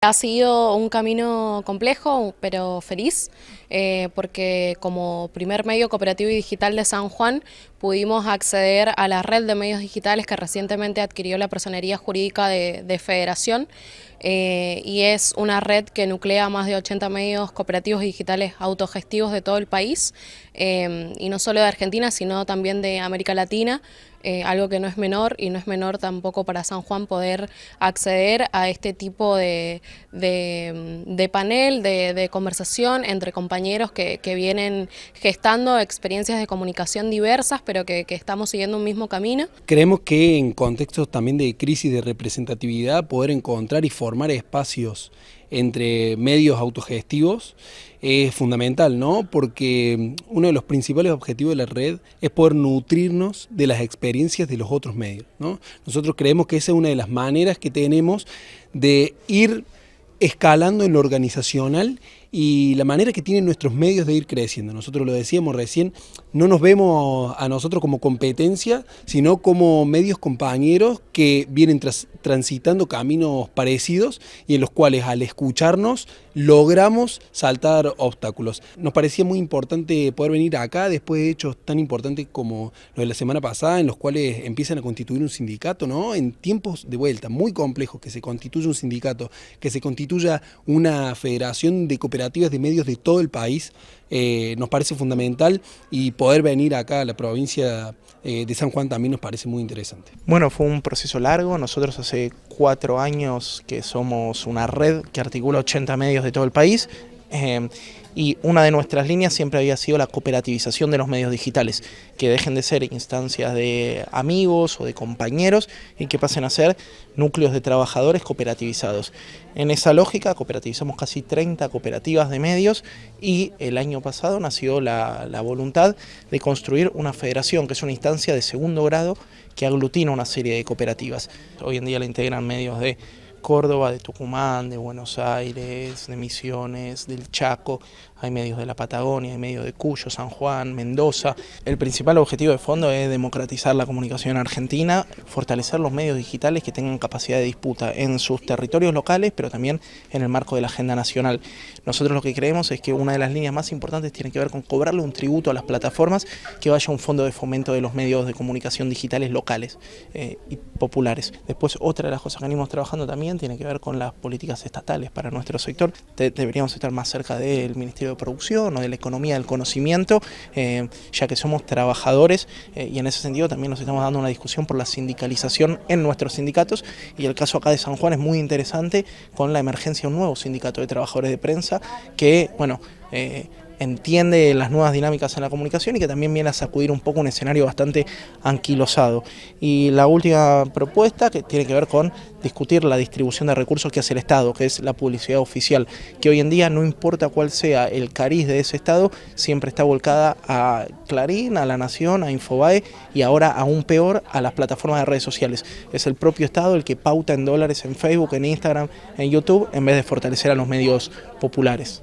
Ha sido un camino complejo, pero feliz, eh, porque como primer medio cooperativo y digital de San Juan pudimos acceder a la red de medios digitales que recientemente adquirió la Personería Jurídica de, Federación eh, y es una red que nuclea más de 80 medios cooperativos y digitales autogestivos de todo el país eh, y no solo de Argentina, sino también de América Latina. Eh, algo que no es menor y no es menor tampoco para San Juan poder acceder a este tipo de, panel, de, conversación entre compañeros que, vienen gestando experiencias de comunicación diversas, pero que, que estamos siguiendo un mismo camino. Creemos que en contextos también de crisis de representatividad, poder encontrar y formar espacios entre medios autogestivos es fundamental, ¿no? Porque uno de los principales objetivos de la red es poder nutrirnos de las experiencias de los otros medios, Nosotros creemos que esa es una de las maneras que tenemos de ir escalando en lo organizacional y la manera que tienen nuestros medios de ir creciendo. Nosotros lo decíamos recién, no nos vemos a nosotros como competencia, sino como medios compañeros que vienen transitando caminos parecidos y en los cuales al escucharnos logramos saltar obstáculos. Nos parecía muy importante poder venir acá después de hechos tan importantes como los de la semana pasada, en los cuales empiezan a constituir un sindicato, ¿no? En tiempos de vuelta muy complejos, que se constituya un sindicato, que se constituya una federación de cooperativas de medios de todo el país. Eh, nos parece fundamental y poder venir acá a la provincia eh, de San Juan también nos parece muy interesante. Bueno, fue un proceso largo. Nosotros hace cuatro años que somos una red que articula 80 medios de todo el país. Eh, y una de nuestras líneas siempre había sido la cooperativización de los medios digitales, que dejen de ser instancias de amigos o de compañeros y que pasen a ser núcleos de trabajadores cooperativizados. En esa lógica cooperativizamos casi 30 cooperativas de medios y el año pasado nació la, la voluntad de construir una federación, que es una instancia de segundo grado que aglutina una serie de cooperativas. Hoy en día la integran medios de Córdoba, de Tucumán, de Buenos Aires, de Misiones, del Chaco, hay medios de la Patagonia, hay medios de Cuyo, San Juan, Mendoza. El principal objetivo de fondo es democratizar la comunicación argentina, fortalecer los medios digitales que tengan capacidad de disputa en sus territorios locales, pero también en el marco de la agenda nacional. Nosotros lo que creemos es que una de las líneas más importantes tiene que ver con cobrarle un tributo a las plataformas que vaya a un fondo de fomento de los medios de comunicación digitales locales eh, y populares. Después otra de las cosas que venimos trabajando también tiene que ver con las políticas estatales para nuestro sector. deberíamos estar más cerca del Ministerio de Producción o de la Economía del Conocimiento, eh, ya que somos trabajadores eh, y en ese sentido también nos estamos dando una discusión por la sindicalización en nuestros sindicatos y el caso acá de San Juan es muy interesante con la emergencia de un nuevo sindicato de trabajadores de prensa que, bueno, eh, entiende las nuevas dinámicas en la comunicación y que también viene a sacudir un poco un escenario bastante anquilosado. Y la última propuesta que tiene que ver con discutir la distribución de recursos que hace el Estado, que es la publicidad oficial, que hoy en día no importa cuál sea el cariz de ese Estado, siempre está volcada a Clarín, a La Nación, a Infobae y ahora aún peor a las plataformas de redes sociales. Es el propio Estado el que pauta en dólares en Facebook, en Instagram, en YouTube, en vez de fortalecer a los medios populares.